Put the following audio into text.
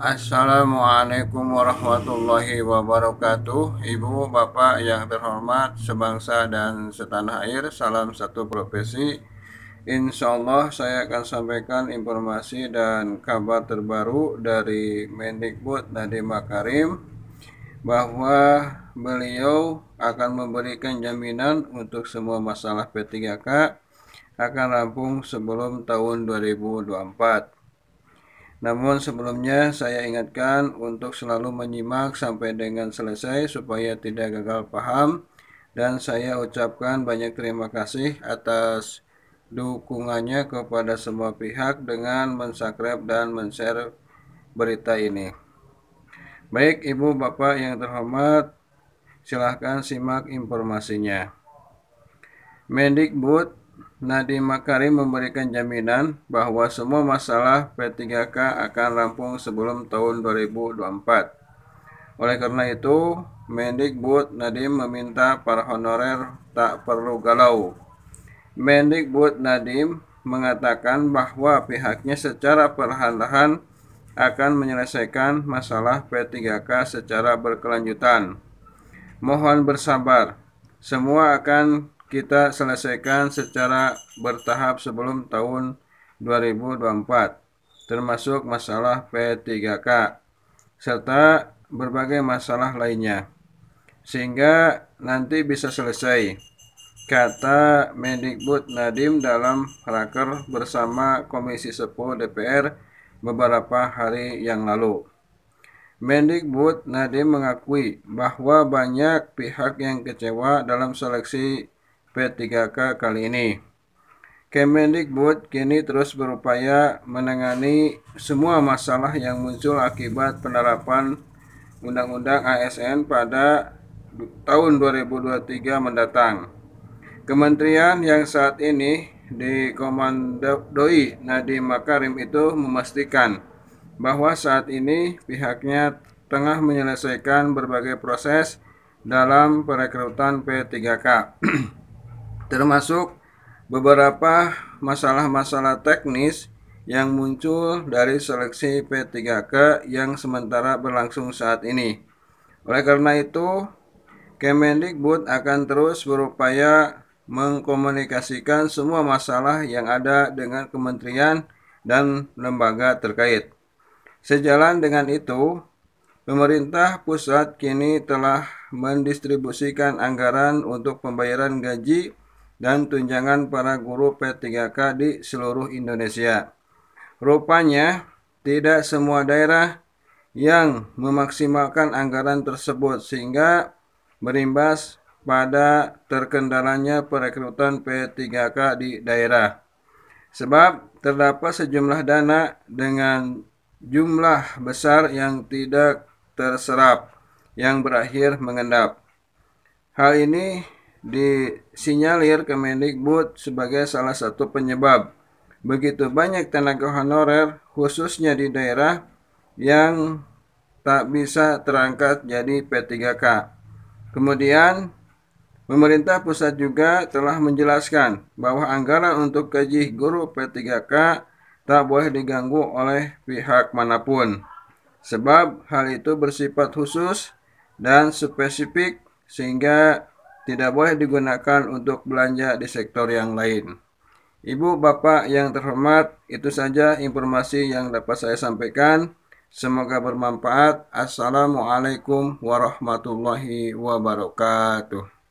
Assalamualaikum warahmatullahi wabarakatuh Ibu, Bapak yang terhormat Sebangsa dan setanah air Salam satu profesi Insya Allah saya akan sampaikan informasi dan kabar terbaru dari Mendikbud Nadiem Makarim bahwa beliau akan memberikan jaminan untuk semua masalah P3K akan rampung sebelum tahun 2024. Namun sebelumnya saya ingatkan untuk selalu menyimak sampai dengan selesai supaya tidak gagal paham dan saya ucapkan banyak terima kasih atas dukungannya kepada semua pihak dengan mensubscribe dan men-share berita ini. Baik Ibu Bapak yang terhormat, silahkan simak informasinya. Mendikbud Nadiem Makarim memberikan jaminan bahwa semua masalah P3K akan rampung sebelum tahun 2024. Oleh karena itu, Mendikbud Nadiem meminta para honorer tak perlu galau. Mendikbud Nadiem mengatakan bahwa pihaknya secara perlahan-lahan akan menyelesaikan masalah P3K secara berkelanjutan. Mohon bersabar, semua akan kita selesaikan secara bertahap sebelum tahun 2024, termasuk masalah P3K, serta berbagai masalah lainnya, sehingga nanti bisa selesai, kata Mendikbud Nadim dalam raker bersama Komisi 10 DPR beberapa hari yang lalu. Mendikbud Nadim mengakui bahwa banyak pihak yang kecewa dalam seleksi P3K kali ini. Kemendikbud kini terus berupaya menangani semua masalah yang muncul akibat penerapan Undang-Undang ASN pada tahun 2023 mendatang. Kementerian yang saat ini dikomandoi Nadiem Makarim itu memastikan bahwa saat ini pihaknya tengah menyelesaikan berbagai proses dalam perekrutan P3K. termasuk beberapa masalah-masalah teknis yang muncul dari seleksi P3K yang sementara berlangsung saat ini. Oleh karena itu, Kemendikbud akan terus berupaya mengkomunikasikan semua masalah yang ada dengan kementerian dan lembaga terkait. Sejalan dengan itu, pemerintah pusat kini telah mendistribusikan anggaran untuk pembayaran gaji dan tunjangan para guru P3K di seluruh Indonesia. Rupanya, tidak semua daerah yang memaksimalkan anggaran tersebut sehingga berimbas pada terkendalanya perekrutan P3K di daerah. Sebab terdapat sejumlah dana dengan jumlah besar yang tidak terserap yang berakhir mengendap. Hal ini disinyalir Kemendikbud sebagai salah satu penyebab. Begitu banyak tenaga honorer khususnya di daerah yang tak bisa terangkat jadi P3K. Kemudian Pemerintah pusat juga telah menjelaskan bahwa anggaran untuk gaji guru P3K tak boleh diganggu oleh pihak manapun. Sebab hal itu bersifat khusus dan spesifik sehingga tidak boleh digunakan untuk belanja di sektor yang lain. Ibu, Bapak yang terhormat, itu saja informasi yang dapat saya sampaikan. Semoga bermanfaat. Assalamualaikum warahmatullahi wabarakatuh.